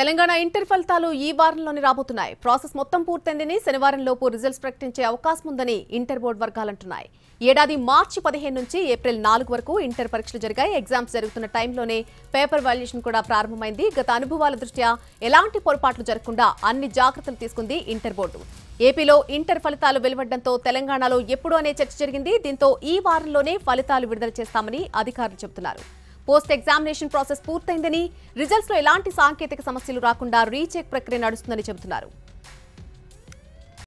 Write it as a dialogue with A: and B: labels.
A: Telangana inter ఫలితాలు ఈ వారంలోనే రాబోతున్నాయి ప్రాసెస్ మొత్తం పూర్తయిందని శనివారం లోపు రిజల్ట్స్ ప్రకటించే అవకాశం ఉందని ఇంటర్ బోర్డు వర్గాలంటున్నాయి ఏడాది మార్చి పదిహేను నుంచి ఏప్రిల్ నాలుగు వరకు ఇంటర్ పరీక్షలు జరిగాయి ఎగ్జామ్స్ జరుగుతున్న టైంలోనే పేపర్ వాల్యుయేషన్ కూడా ప్రారంభమైంది గత అనుభవాల దృష్ట్యా ఎలాంటి పొరపాట్లు జరగకుండా అన్ని జాగ్రత్తలు తీసుకుంది ఇంటర్ బోర్డు ఏపీలో ఇంటర్ ఫలితాలు వెలువడంతో తెలంగాణలో ఎప్పుడూ అనే చర్చ జరిగింది దీంతో ఈ వారంలోనే ఫలితాలు విడుదల చేస్తామని అధికారులు చెబుతున్నారు పోస్ట్ ఎగ్జామినేషన్ ప్రాసెస్ పూర్తయిందని లో ఎలాంటి సాంకేతిక సమస్యలు రాకుండా రీచెక్ ప్రక్రియ నడుస్తుందని చెబుతున్నారు